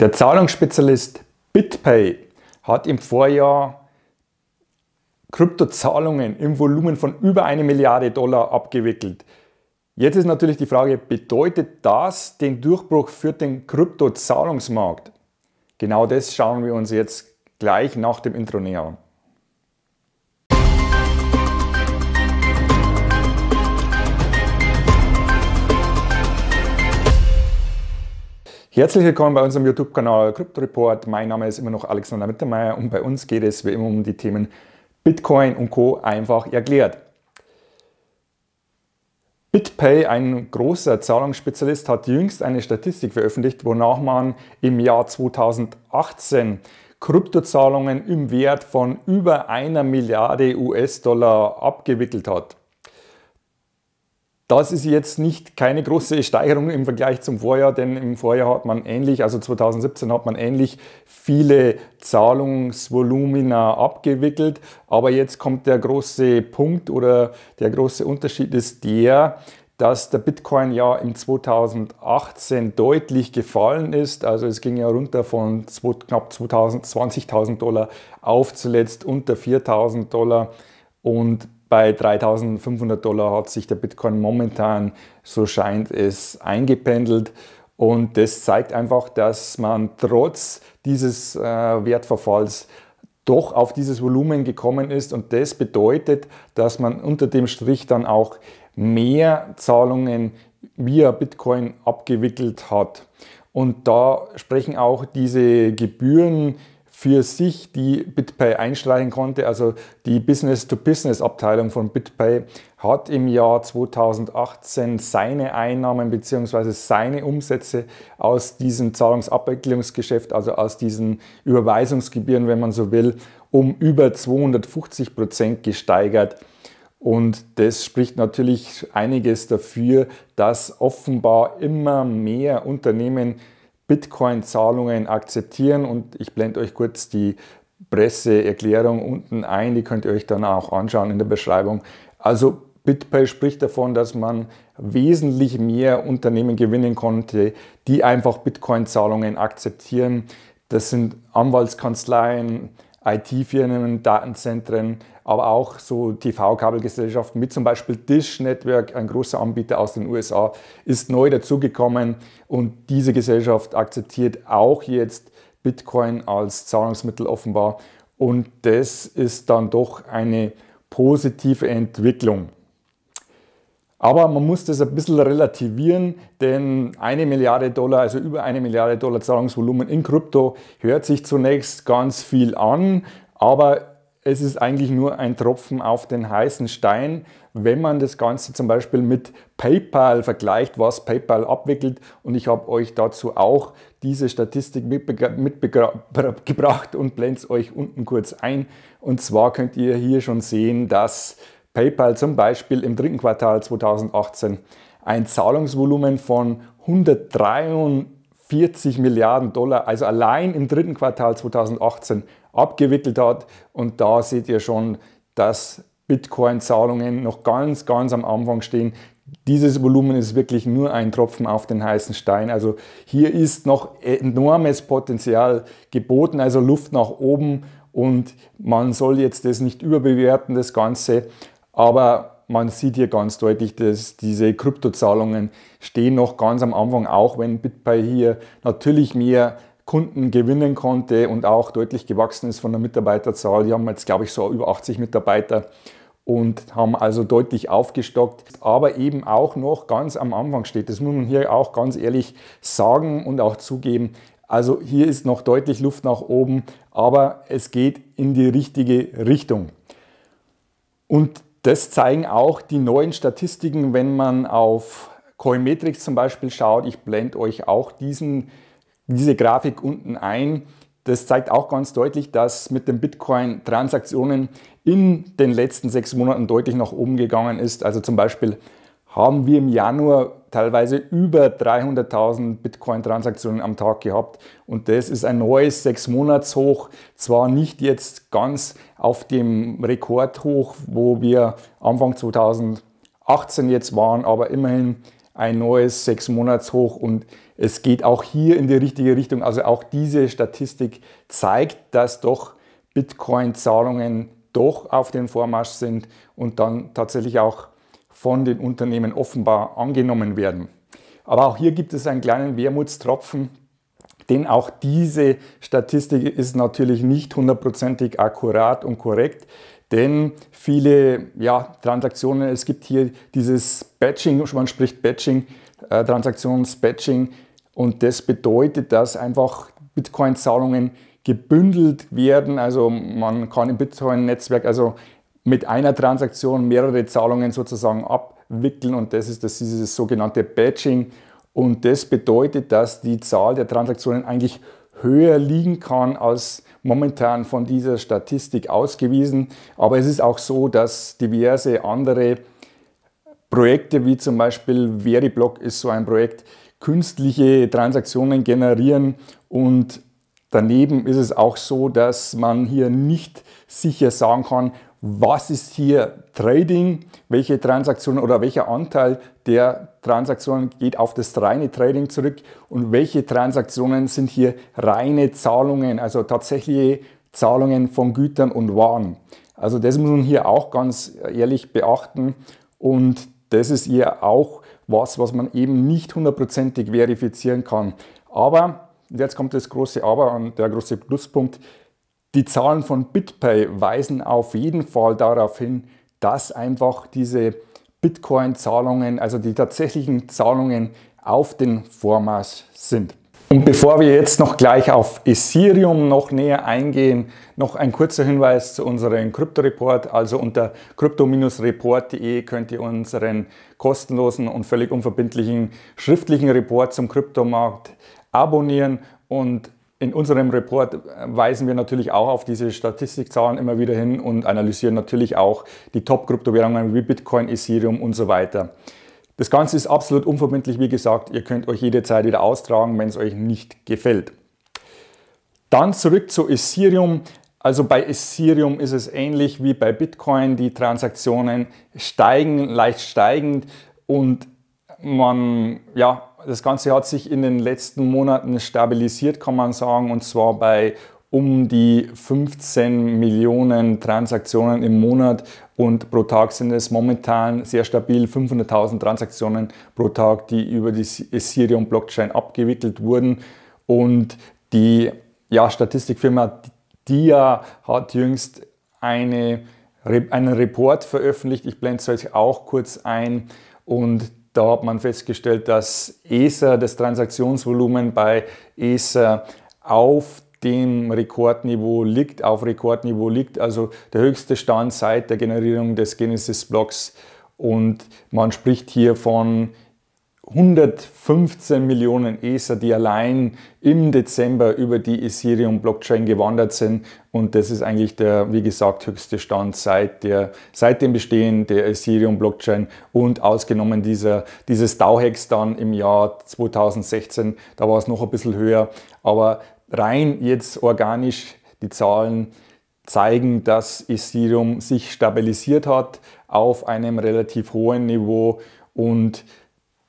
Der Zahlungsspezialist BitPay hat im Vorjahr Kryptozahlungen im Volumen von über eine Milliarde Dollar abgewickelt. Jetzt ist natürlich die Frage, bedeutet das den Durchbruch für den Kryptozahlungsmarkt? Genau das schauen wir uns jetzt gleich nach dem Intro näher an. Herzlich willkommen bei unserem YouTube-Kanal Crypto Report. Mein Name ist immer noch Alexander Mittermeier und bei uns geht es wie immer um die Themen Bitcoin und Co. einfach erklärt. BitPay, ein großer Zahlungsspezialist, hat jüngst eine Statistik veröffentlicht, wonach man im Jahr 2018 Kryptozahlungen im Wert von über einer Milliarde US-Dollar abgewickelt hat. Das ist jetzt nicht keine große Steigerung im Vergleich zum Vorjahr, denn im Vorjahr hat man ähnlich, also 2017 hat man ähnlich viele Zahlungsvolumina abgewickelt. Aber jetzt kommt der große Punkt oder der große Unterschied ist der, dass der Bitcoin ja im 2018 deutlich gefallen ist. Also es ging ja runter von knapp 20.000 Dollar auf zuletzt unter 4.000 Dollar. Und bei 3500 Dollar hat sich der Bitcoin momentan, so scheint es, eingependelt. Und das zeigt einfach, dass man trotz dieses äh, Wertverfalls doch auf dieses Volumen gekommen ist. Und das bedeutet, dass man unter dem Strich dann auch mehr Zahlungen via Bitcoin abgewickelt hat. Und da sprechen auch diese Gebühren für sich die BitPay einschleichen konnte. Also die Business-to-Business-Abteilung von BitPay hat im Jahr 2018 seine Einnahmen bzw. seine Umsätze aus diesem Zahlungsabwicklungsgeschäft, also aus diesen Überweisungsgebühren, wenn man so will, um über 250 Prozent gesteigert. Und das spricht natürlich einiges dafür, dass offenbar immer mehr Unternehmen Bitcoin-Zahlungen akzeptieren und ich blende euch kurz die Presseerklärung unten ein, die könnt ihr euch dann auch anschauen in der Beschreibung. Also BitPay spricht davon, dass man wesentlich mehr Unternehmen gewinnen konnte, die einfach Bitcoin-Zahlungen akzeptieren. Das sind Anwaltskanzleien, IT-Firmen, Datenzentren, aber auch so TV-Kabelgesellschaften wie zum Beispiel Dish Network, ein großer Anbieter aus den USA, ist neu dazugekommen und diese Gesellschaft akzeptiert auch jetzt Bitcoin als Zahlungsmittel offenbar und das ist dann doch eine positive Entwicklung. Aber man muss das ein bisschen relativieren, denn eine Milliarde Dollar, also über eine Milliarde Dollar Zahlungsvolumen in Krypto, hört sich zunächst ganz viel an, aber es ist eigentlich nur ein Tropfen auf den heißen Stein, wenn man das Ganze zum Beispiel mit PayPal vergleicht, was PayPal abwickelt. Und ich habe euch dazu auch diese Statistik mitgebracht und blende es euch unten kurz ein. Und zwar könnt ihr hier schon sehen, dass PayPal zum Beispiel im dritten Quartal 2018 ein Zahlungsvolumen von 143 Milliarden Dollar, also allein im dritten Quartal 2018 abgewickelt hat. Und da seht ihr schon, dass Bitcoin-Zahlungen noch ganz, ganz am Anfang stehen. Dieses Volumen ist wirklich nur ein Tropfen auf den heißen Stein. Also hier ist noch enormes Potenzial geboten, also Luft nach oben. Und man soll jetzt das nicht überbewerten, das Ganze. Aber man sieht hier ganz deutlich, dass diese Kryptozahlungen stehen noch ganz am Anfang, auch wenn BitPay hier natürlich mehr Kunden gewinnen konnte und auch deutlich gewachsen ist von der Mitarbeiterzahl. Die haben jetzt, glaube ich, so über 80 Mitarbeiter und haben also deutlich aufgestockt, aber eben auch noch ganz am Anfang steht. Das muss man hier auch ganz ehrlich sagen und auch zugeben. Also hier ist noch deutlich Luft nach oben, aber es geht in die richtige Richtung. Und das zeigen auch die neuen Statistiken, wenn man auf Coinmetrics zum Beispiel schaut. Ich blende euch auch diesen, diese Grafik unten ein. Das zeigt auch ganz deutlich, dass mit den Bitcoin Transaktionen in den letzten sechs Monaten deutlich nach oben gegangen ist. Also zum Beispiel haben wir im Januar teilweise über 300.000 Bitcoin-Transaktionen am Tag gehabt. Und das ist ein neues Sechs-Monats-Hoch. Zwar nicht jetzt ganz auf dem Rekordhoch, wo wir Anfang 2018 jetzt waren, aber immerhin ein neues Sechs-Monats-Hoch. Und es geht auch hier in die richtige Richtung. Also auch diese Statistik zeigt, dass doch Bitcoin-Zahlungen doch auf dem Vormarsch sind und dann tatsächlich auch von den Unternehmen offenbar angenommen werden. Aber auch hier gibt es einen kleinen Wermutstropfen, denn auch diese Statistik ist natürlich nicht hundertprozentig akkurat und korrekt, denn viele ja, Transaktionen, es gibt hier dieses Batching, man spricht Batching, äh, Transaktionsbatching und das bedeutet, dass einfach Bitcoin-Zahlungen gebündelt werden. Also man kann im Bitcoin-Netzwerk also mit einer Transaktion mehrere Zahlungen sozusagen abwickeln und das ist das, dieses sogenannte Batching. Und das bedeutet, dass die Zahl der Transaktionen eigentlich höher liegen kann als momentan von dieser Statistik ausgewiesen. Aber es ist auch so, dass diverse andere Projekte, wie zum Beispiel Veriblock ist so ein Projekt, künstliche Transaktionen generieren und daneben ist es auch so, dass man hier nicht sicher sagen kann, was ist hier Trading, welche Transaktionen oder welcher Anteil der Transaktionen geht auf das reine Trading zurück und welche Transaktionen sind hier reine Zahlungen, also tatsächliche Zahlungen von Gütern und Waren. Also das muss man hier auch ganz ehrlich beachten und das ist hier auch was, was man eben nicht hundertprozentig verifizieren kann. Aber, jetzt kommt das große Aber und der große Pluspunkt, die Zahlen von BitPay weisen auf jeden Fall darauf hin, dass einfach diese Bitcoin-Zahlungen, also die tatsächlichen Zahlungen auf den Vormarsch sind. Und bevor wir jetzt noch gleich auf Ethereum noch näher eingehen, noch ein kurzer Hinweis zu unserem Krypto-Report. Also unter crypto-report.de könnt ihr unseren kostenlosen und völlig unverbindlichen schriftlichen Report zum Kryptomarkt abonnieren und in unserem Report äh, weisen wir natürlich auch auf diese Statistikzahlen immer wieder hin und analysieren natürlich auch die Top-Kryptowährungen wie Bitcoin, Ethereum und so weiter. Das Ganze ist absolut unverbindlich, wie gesagt. Ihr könnt euch jederzeit wieder austragen, wenn es euch nicht gefällt. Dann zurück zu Ethereum. Also bei Ethereum ist es ähnlich wie bei Bitcoin. Die Transaktionen steigen, leicht steigend und man, ja, das Ganze hat sich in den letzten Monaten stabilisiert, kann man sagen, und zwar bei um die 15 Millionen Transaktionen im Monat und pro Tag sind es momentan sehr stabil 500.000 Transaktionen pro Tag, die über die Ethereum Blockchain abgewickelt wurden und die ja, Statistikfirma DIA hat jüngst eine, einen Report veröffentlicht. Ich blende es euch auch kurz ein und da hat man festgestellt, dass ESA, das Transaktionsvolumen bei ESA auf dem Rekordniveau liegt, auf Rekordniveau liegt, also der höchste Stand seit der Generierung des Genesis-Blocks. Und man spricht hier von 115 Millionen ESA, die allein im Dezember über die Ethereum Blockchain gewandert sind. Und das ist eigentlich der, wie gesagt, höchste Stand seit, der, seit dem Bestehen der Ethereum Blockchain und ausgenommen dieser, dieses DAO-Hex dann im Jahr 2016. Da war es noch ein bisschen höher. Aber rein jetzt organisch die Zahlen zeigen, dass Ethereum sich stabilisiert hat auf einem relativ hohen Niveau und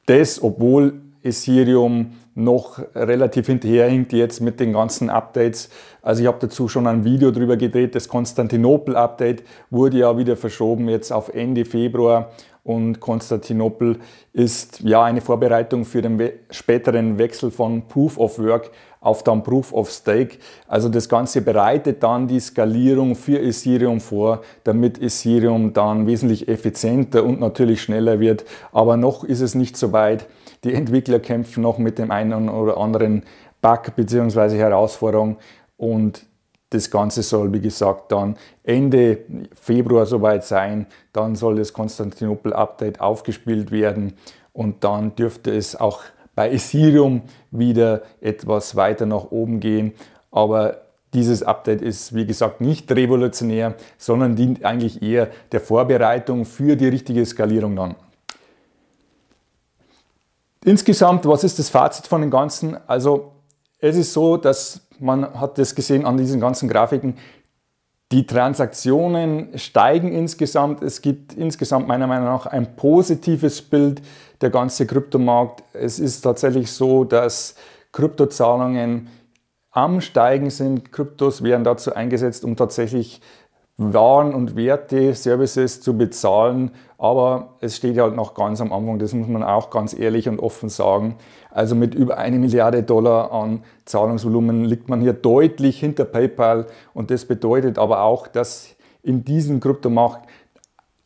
das, obwohl Ethereum noch relativ hinterherhinkt jetzt mit den ganzen Updates. Also ich habe dazu schon ein Video drüber gedreht. Das Konstantinopel-Update wurde ja wieder verschoben jetzt auf Ende Februar und Konstantinopel ist ja eine Vorbereitung für den späteren Wechsel von Proof of Work auf dann Proof of Stake. Also das Ganze bereitet dann die Skalierung für Ethereum vor, damit Ethereum dann wesentlich effizienter und natürlich schneller wird. Aber noch ist es nicht so weit, die Entwickler kämpfen noch mit dem einen oder anderen Bug bzw. Herausforderung und das Ganze soll, wie gesagt, dann Ende Februar soweit sein. Dann soll das Konstantinopel-Update aufgespielt werden und dann dürfte es auch bei Ethereum wieder etwas weiter nach oben gehen. Aber dieses Update ist, wie gesagt, nicht revolutionär, sondern dient eigentlich eher der Vorbereitung für die richtige Skalierung dann. Insgesamt, was ist das Fazit von dem Ganzen? Also es ist so, dass man hat das gesehen an diesen ganzen Grafiken, die Transaktionen steigen insgesamt. Es gibt insgesamt meiner Meinung nach ein positives Bild der ganze Kryptomarkt. Es ist tatsächlich so, dass Kryptozahlungen am Steigen sind. Kryptos werden dazu eingesetzt, um tatsächlich waren und Werte, Services zu bezahlen. Aber es steht halt noch ganz am Anfang, das muss man auch ganz ehrlich und offen sagen. Also mit über eine Milliarde Dollar an Zahlungsvolumen liegt man hier deutlich hinter PayPal. Und das bedeutet aber auch, dass in diesem Kryptomarkt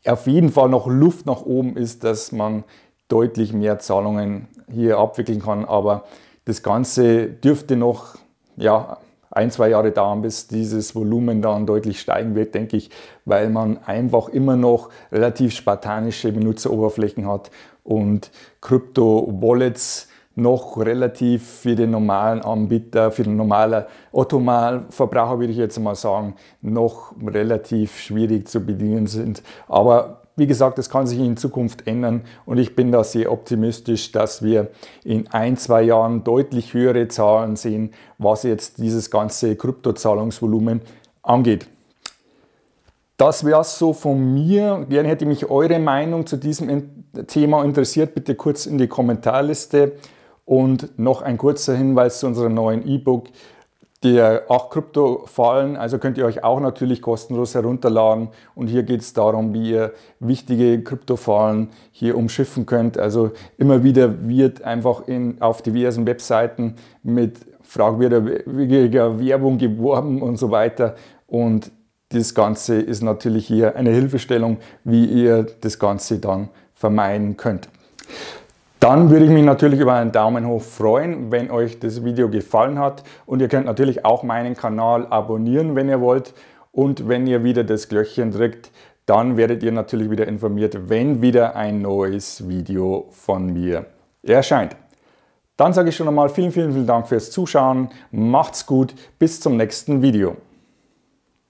auf jeden Fall noch Luft nach oben ist, dass man deutlich mehr Zahlungen hier abwickeln kann. Aber das Ganze dürfte noch ja, ein, zwei Jahre dauern, bis dieses Volumen dann deutlich steigen wird, denke ich, weil man einfach immer noch relativ spartanische Benutzeroberflächen hat und Krypto-Wallets noch relativ für den normalen Anbieter, für den normalen Otto-Verbraucher, würde ich jetzt mal sagen, noch relativ schwierig zu bedienen sind. Aber wie gesagt, das kann sich in Zukunft ändern und ich bin da sehr optimistisch, dass wir in ein, zwei Jahren deutlich höhere Zahlen sehen, was jetzt dieses ganze Kryptozahlungsvolumen angeht. Das wäre es so von mir. Gerne hätte mich eure Meinung zu diesem Thema interessiert. Bitte kurz in die Kommentarliste. Und noch ein kurzer Hinweis zu unserem neuen E-Book die auch Krypto fallen. Also könnt ihr euch auch natürlich kostenlos herunterladen. Und hier geht es darum, wie ihr wichtige Kryptofallen hier umschiffen könnt. Also immer wieder wird einfach in, auf diversen Webseiten mit fragwürdiger Werbung geworben und so weiter. Und das Ganze ist natürlich hier eine Hilfestellung, wie ihr das Ganze dann vermeiden könnt. Dann würde ich mich natürlich über einen Daumen hoch freuen, wenn euch das Video gefallen hat. Und ihr könnt natürlich auch meinen Kanal abonnieren, wenn ihr wollt. Und wenn ihr wieder das Glöckchen drückt, dann werdet ihr natürlich wieder informiert, wenn wieder ein neues Video von mir erscheint. Dann sage ich schon einmal vielen, vielen, vielen Dank fürs Zuschauen. Macht's gut. Bis zum nächsten Video.